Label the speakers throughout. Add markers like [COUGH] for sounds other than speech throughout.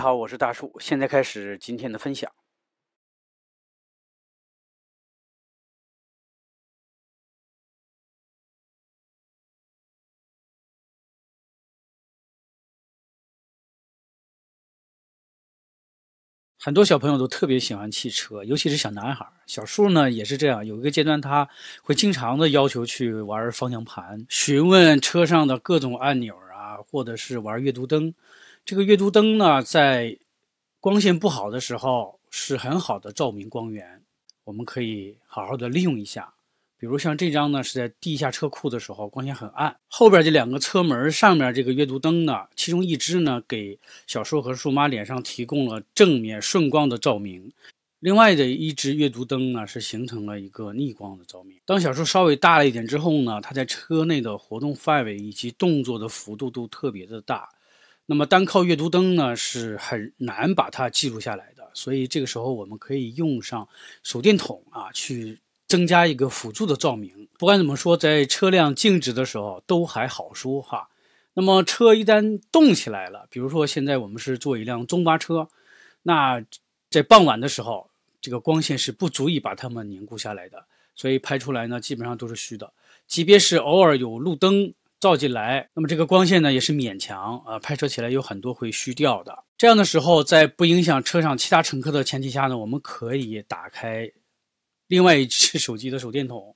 Speaker 1: 好，我是大树。现在开始今天的分享。很多小朋友都特别喜欢汽车，尤其是小男孩小树呢也是这样，有一个阶段他会经常的要求去玩方向盘，询问车上的各种按钮啊，或者是玩阅读灯。这个阅读灯呢，在光线不好的时候是很好的照明光源，我们可以好好的利用一下。比如像这张呢，是在地下车库的时候，光线很暗，后边这两个车门上面这个阅读灯呢，其中一只呢给小树和数码脸上提供了正面顺光的照明，另外的一只阅读灯呢是形成了一个逆光的照明。当小树稍微大了一点之后呢，它在车内的活动范围以及动作的幅度都特别的大。那么单靠阅读灯呢，是很难把它记录下来的。所以这个时候，我们可以用上手电筒啊，去增加一个辅助的照明。不管怎么说，在车辆静止的时候都还好说哈。那么车一旦动起来了，比如说现在我们是坐一辆中巴车，那在傍晚的时候，这个光线是不足以把它们凝固下来的，所以拍出来呢基本上都是虚的。即便是偶尔有路灯。照进来，那么这个光线呢也是勉强啊，拍摄起来有很多会虚掉的。这样的时候，在不影响车上其他乘客的前提下呢，我们可以打开另外一只 [LAUGHS] 手机的手电筒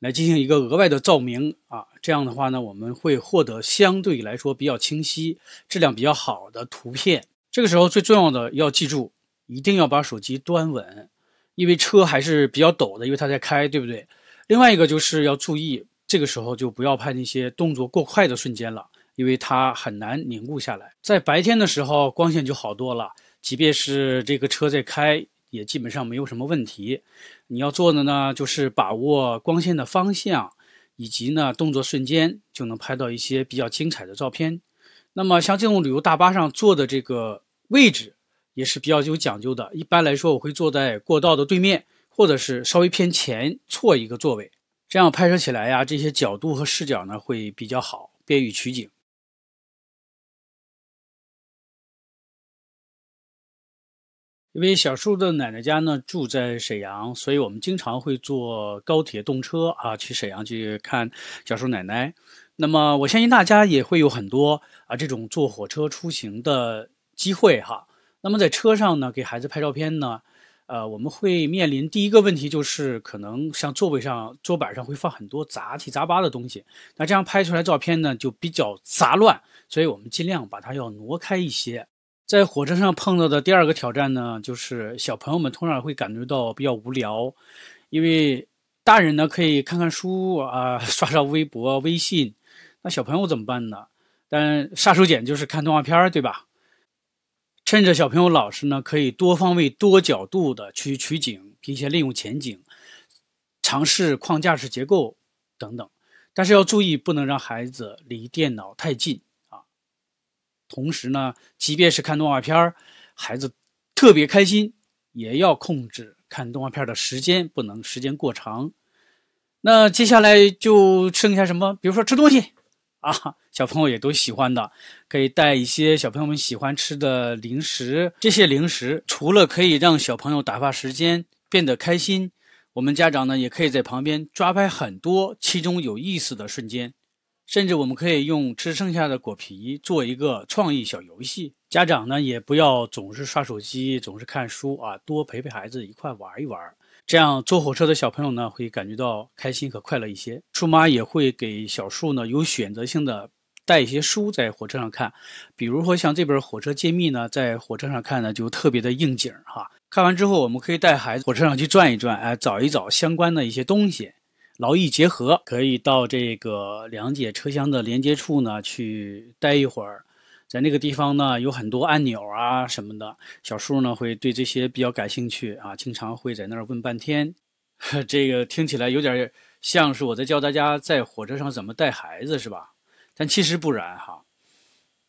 Speaker 1: 来进行一个额外的照明啊。这样的话呢，我们会获得相对来说比较清晰、质量比较好的图片。这个时候最重要的要记住，一定要把手机端稳，因为车还是比较陡的，因为它在开，对不对？另外一个就是要注意。这个时候就不要拍那些动作过快的瞬间了，因为它很难凝固下来。在白天的时候光线就好多了，即便是这个车在开，也基本上没有什么问题。你要做的呢，就是把握光线的方向，以及呢动作瞬间，就能拍到一些比较精彩的照片。那么像这种旅游大巴上坐的这个位置，也是比较有讲究的。一般来说，我会坐在过道的对面，或者是稍微偏前错一个座位。这样拍摄起来呀，这些角度和视角呢会比较好，便于取景。因为小树的奶奶家呢住在沈阳，所以我们经常会坐高铁动车啊去沈阳去看小树奶奶。那么我相信大家也会有很多啊这种坐火车出行的机会哈。那么在车上呢，给孩子拍照片呢。呃，我们会面临第一个问题，就是可能像座位上、桌板上会放很多杂七杂八的东西，那这样拍出来照片呢就比较杂乱，所以我们尽量把它要挪开一些。在火车上碰到的第二个挑战呢，就是小朋友们通常会感觉到比较无聊，因为大人呢可以看看书啊，[LAUGHS] 刷刷微博、微信，那小朋友怎么办呢？但杀手锏就是看动画片儿，对吧？趁着小朋友老实呢，可以多方位、多角度的去取景，并且利用前景，尝试框架式结构等等。但是要注意，不能让孩子离电脑太近啊。同时呢，即便是看动画片，孩子特别开心，也要控制看动画片的时间，不能时间过长。那接下来就剩下什么？比如说吃东西。啊，小朋友也都喜欢的，可以带一些小朋友们喜欢吃的零食。这些零食除了可以让小朋友打发时间变得开心，我们家长呢也可以在旁边抓拍很多其中有意思的瞬间。甚至我们可以用吃剩下的果皮做一个创意小游戏。家长呢也不要总是刷手机，总是看书啊，多陪陪孩子一块玩一玩。这样坐火车的小朋友呢会感觉到开心和快乐一些。树妈也会给小树呢有选择性的带一些书在火车上看，比如说像这本《火车揭秘》呢，在火车上看呢就特别的应景哈。看完之后，我们可以带孩子火车上去转一转，哎，找一找相关的一些东西。劳逸结合，可以到这个两节车厢的连接处呢去待一会儿，在那个地方呢有很多按钮啊什么的，小树呢会对这些比较感兴趣啊，经常会在那儿问半天。[LAUGHS] 这个听起来有点像是我在教大家在火车上怎么带孩子，是吧？但其实不然哈。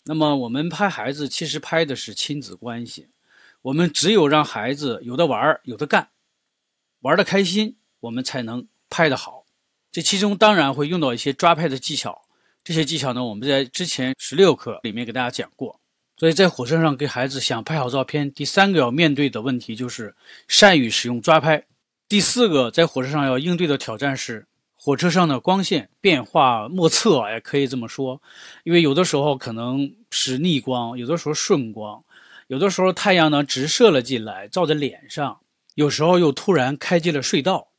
Speaker 1: 那么我们拍孩子，其实拍的是亲子关系。我们只有让孩子有的玩儿，有的干，玩的开心，我们才能拍的好。这其中当然会用到一些抓拍的技巧，这些技巧呢，我们在之前十六课里面给大家讲过。所以在火车上给孩子想拍好照片，第三个要面对的问题就是善于使用抓拍。第四个，在火车上要应对的挑战是火车上的光线变化莫测，也可以这么说，因为有的时候可能是逆光，有的时候顺光，有的时候太阳呢直射了进来照在脸上，有时候又突然开进了隧道。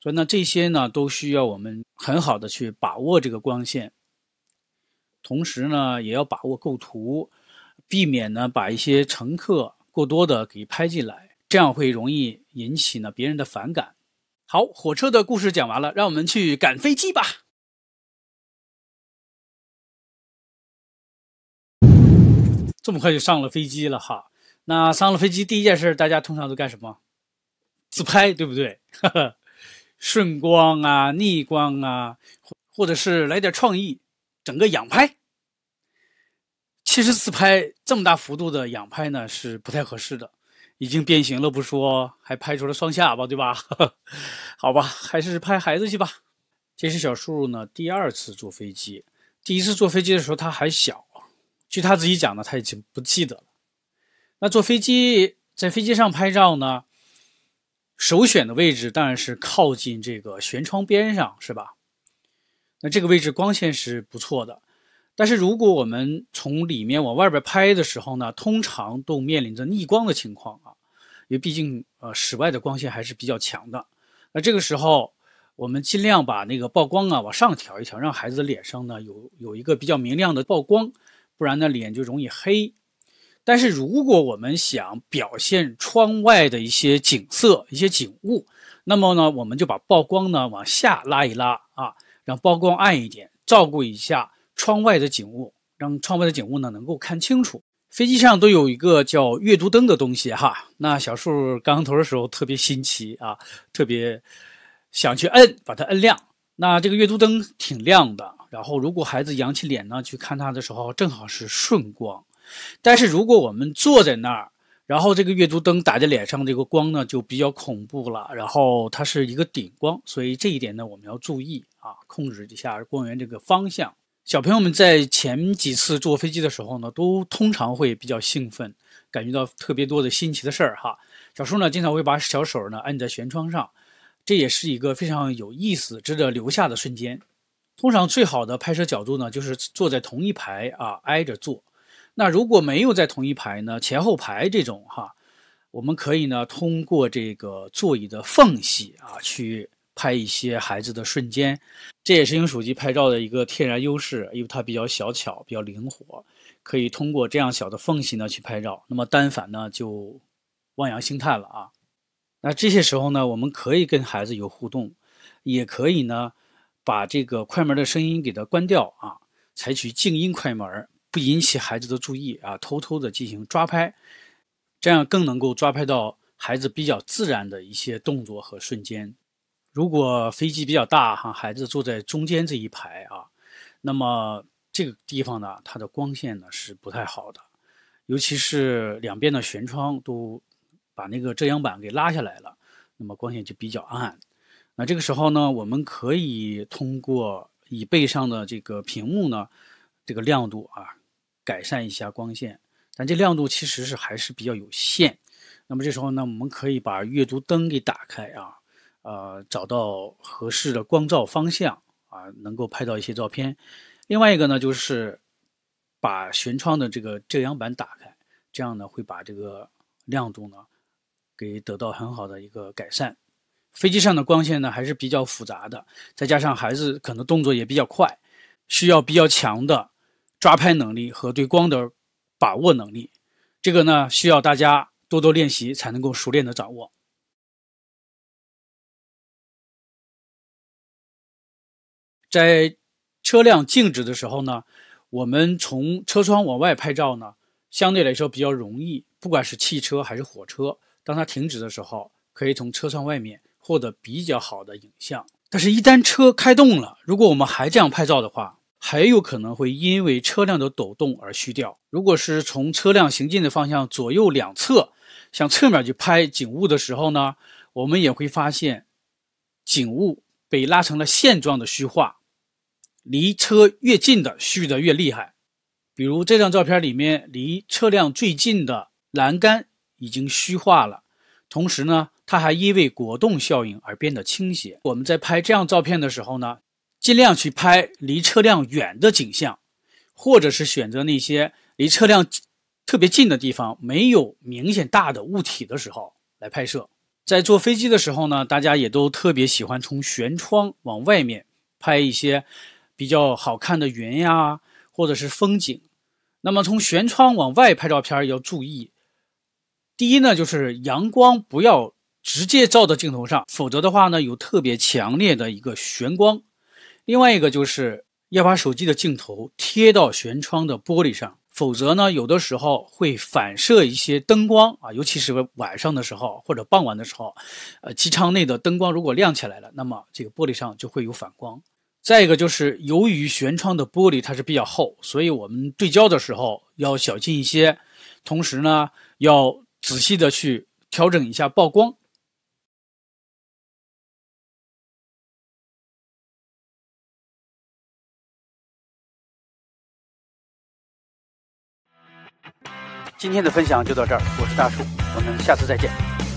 Speaker 1: 所以呢，这些呢都需要我们很好的去把握这个光线，同时呢也要把握构图，避免呢把一些乘客过多的给拍进来，这样会容易引起呢别人的反感。好，火车的故事讲完了，让我们去赶飞机吧。这么快就上了飞机了，哈。那上了飞机第一件事，大家通常都干什么？自拍，对不对？[LAUGHS] 顺光啊，逆光啊，或或者是来点创意，整个仰拍。其实自拍这么大幅度的仰拍呢，是不太合适的，已经变形了不说，还拍出了双下巴，对吧？[LAUGHS] 好吧，还是拍孩子去吧。这是小树呢第二次坐飞机，第一次坐飞机的时候他还小，据他自己讲呢，他已经不记得了。那坐飞机在飞机上拍照呢？首选的位置当然是靠近这个悬窗边上，是吧？那这个位置光线是不错的，但是如果我们从里面往外边拍的时候呢，通常都面临着逆光的情况啊，因为毕竟呃室外的光线还是比较强的。那这个时候我们尽量把那个曝光啊往上调一调，让孩子的脸上呢有有一个比较明亮的曝光，不然呢脸就容易黑。但是如果我们想表现窗外的一些景色、一些景物，那么呢，我们就把曝光呢往下拉一拉啊，让曝光暗一点，照顾一下窗外的景物，让窗外的景物呢能够看清楚。飞机上都有一个叫阅读灯的东西哈，那小树刚头的时候特别新奇啊，特别想去摁把它摁亮。那这个阅读灯挺亮的，然后如果孩子扬起脸呢去看它的时候，正好是顺光。但是如果我们坐在那儿，然后这个阅读灯打在脸上，这个光呢就比较恐怖了。然后它是一个顶光，所以这一点呢我们要注意啊，控制一下光源这个方向。小朋友们在前几次坐飞机的时候呢，都通常会比较兴奋，感觉到特别多的新奇的事儿哈。小树呢经常会把小手呢按在舷窗上，这也是一个非常有意思、值得留下的瞬间。通常最好的拍摄角度呢就是坐在同一排啊挨着坐。那如果没有在同一排呢？前后排这种哈，我们可以呢通过这个座椅的缝隙啊去拍一些孩子的瞬间，这也是用手机拍照的一个天然优势，因为它比较小巧、比较灵活，可以通过这样小的缝隙呢去拍照。那么单反呢就望洋兴叹了啊。那这些时候呢，我们可以跟孩子有互动，也可以呢把这个快门的声音给它关掉啊，采取静音快门。引起孩子的注意啊，偷偷的进行抓拍，这样更能够抓拍到孩子比较自然的一些动作和瞬间。如果飞机比较大哈，孩子坐在中间这一排啊，那么这个地方呢，它的光线呢是不太好的，尤其是两边的舷窗都把那个遮阳板给拉下来了，那么光线就比较暗。那这个时候呢，我们可以通过椅背上的这个屏幕呢，这个亮度啊。改善一下光线，但这亮度其实是还是比较有限。那么这时候呢，我们可以把阅读灯给打开啊，呃，找到合适的光照方向啊，能够拍到一些照片。另外一个呢，就是把舷窗的这个遮阳板打开，这样呢会把这个亮度呢给得到很好的一个改善。飞机上的光线呢还是比较复杂的，再加上孩子可能动作也比较快，需要比较强的。抓拍能力和对光的把握能力，这个呢需要大家多多练习才能够熟练的掌握。在车辆静止的时候呢，我们从车窗往外拍照呢，相对来说比较容易，不管是汽车还是火车，当它停止的时候，可以从车窗外面获得比较好的影像。但是，一旦车开动了，如果我们还这样拍照的话，还有可能会因为车辆的抖动而虚掉。如果是从车辆行进的方向左右两侧向侧面去拍景物的时候呢，我们也会发现景物被拉成了线状的虚化，离车越近的虚的越厉害。比如这张照片里面，离车辆最近的栏杆已经虚化了，同时呢，它还因为果冻效应而变得倾斜。我们在拍这样照片的时候呢。尽量去拍离车辆远的景象，或者是选择那些离车辆特别近的地方没有明显大的物体的时候来拍摄。在坐飞机的时候呢，大家也都特别喜欢从舷窗往外面拍一些比较好看的云呀，或者是风景。那么从舷窗往外拍照片要注意，第一呢，就是阳光不要直接照到镜头上，否则的话呢，有特别强烈的一个眩光。另外一个就是要把手机的镜头贴到悬窗的玻璃上，否则呢，有的时候会反射一些灯光啊，尤其是晚上的时候或者傍晚的时候，呃，机舱内的灯光如果亮起来了，那么这个玻璃上就会有反光。再一个就是由于悬窗的玻璃它是比较厚，所以我们对焦的时候要小心一些，同时呢要仔细的去调整一下曝光。今天的分享就到这儿，我是大叔，我们下次再见。